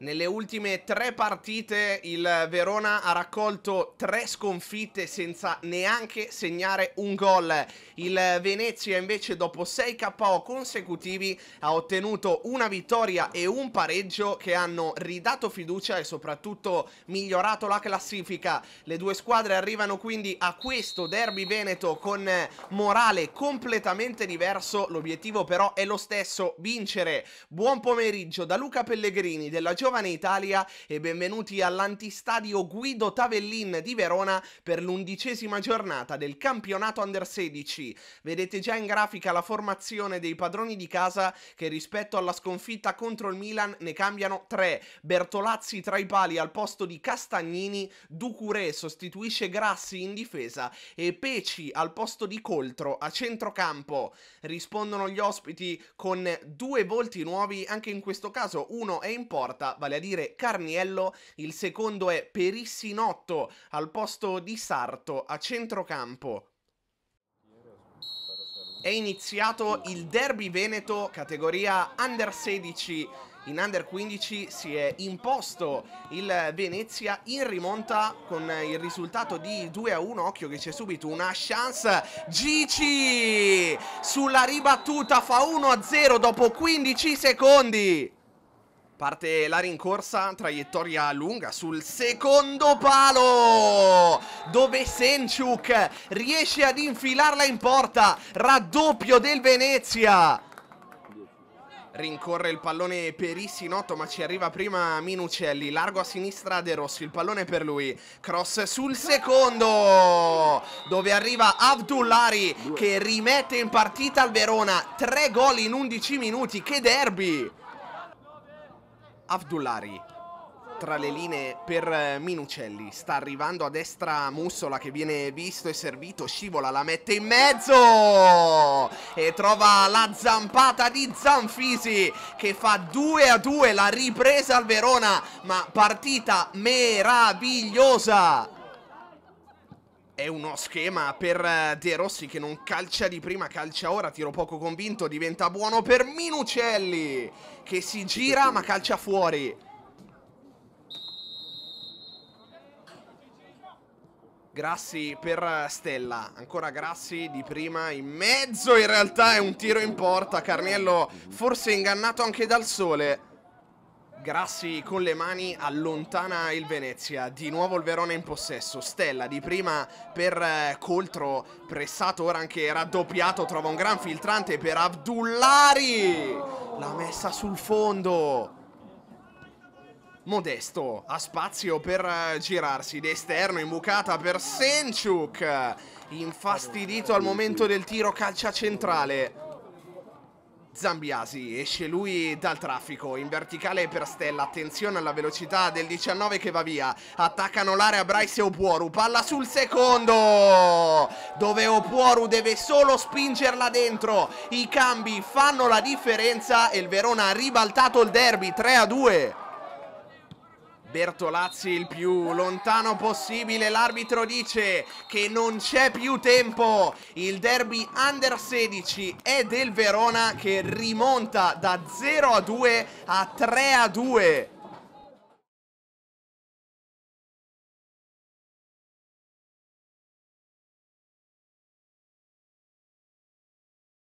Nelle ultime tre partite il Verona ha raccolto tre sconfitte senza neanche segnare un gol. Il Venezia invece dopo sei KO consecutivi ha ottenuto una vittoria e un pareggio che hanno ridato fiducia e soprattutto migliorato la classifica. Le due squadre arrivano quindi a questo derby veneto con morale completamente diverso. L'obiettivo però è lo stesso, vincere. Buon pomeriggio da Luca Pellegrini della giornata Giovane Italia e benvenuti all'antistadio Guido Tavellin di Verona per l'undicesima giornata del campionato Under 16. Vedete già in grafica la formazione dei padroni di casa che rispetto alla sconfitta contro il Milan ne cambiano tre. Bertolazzi tra i pali al posto di Castagnini, Ducuré sostituisce Grassi in difesa e Peci al posto di Coltro a centrocampo. Rispondono gli ospiti con due volti nuovi, anche in questo caso uno è in porta, vale a dire Carniello, il secondo è Perissinotto al posto di Sarto a centrocampo. È iniziato il derby veneto categoria under 16 in under 15 si è imposto il Venezia in rimonta con il risultato di 2 a 1. Occhio che c'è subito una chance. Gici sulla ribattuta fa 1 a 0 dopo 15 secondi. Parte la rincorsa, traiettoria lunga sul secondo palo dove Senciuk riesce ad infilarla in porta, raddoppio del Venezia. Rincorre il pallone per Issinotto ma ci arriva prima Minucelli, largo a sinistra De Rossi, il pallone per lui, cross sul secondo dove arriva Abdullari che rimette in partita al Verona, tre gol in 11 minuti, che derby! Avdullari tra le linee per eh, Minucelli. Sta arrivando a destra Mussola che viene visto e servito. Scivola, la mette in mezzo e trova la zampata di Zanfisi che fa 2 a 2 la ripresa al Verona. Ma partita meravigliosa è uno schema per eh, De Rossi che non calcia di prima, calcia ora, tiro poco convinto, diventa buono per Minucelli che si gira ma calcia fuori. Grassi per eh, Stella, ancora Grassi di prima in mezzo, in realtà è un tiro in porta, Carniello forse ingannato anche dal sole. Grassi con le mani allontana il Venezia, di nuovo il Verona in possesso, Stella di prima per eh, Coltro, pressato ora anche raddoppiato, trova un gran filtrante per Abdullari, la messa sul fondo. Modesto ha spazio per eh, girarsi d'esterno, imbucata per Senciuk, infastidito al momento del tiro calcia centrale. Zambiasi, esce lui dal traffico, in verticale per Stella, attenzione alla velocità del 19 che va via, attaccano l'area Bryce e Opuoru, palla sul secondo, dove Opuoru deve solo spingerla dentro, i cambi fanno la differenza e il Verona ha ribaltato il derby 3 a 2. Bertolazzi il più lontano possibile, l'arbitro dice che non c'è più tempo, il derby under 16 è del Verona che rimonta da 0 a 2 a 3 a 2.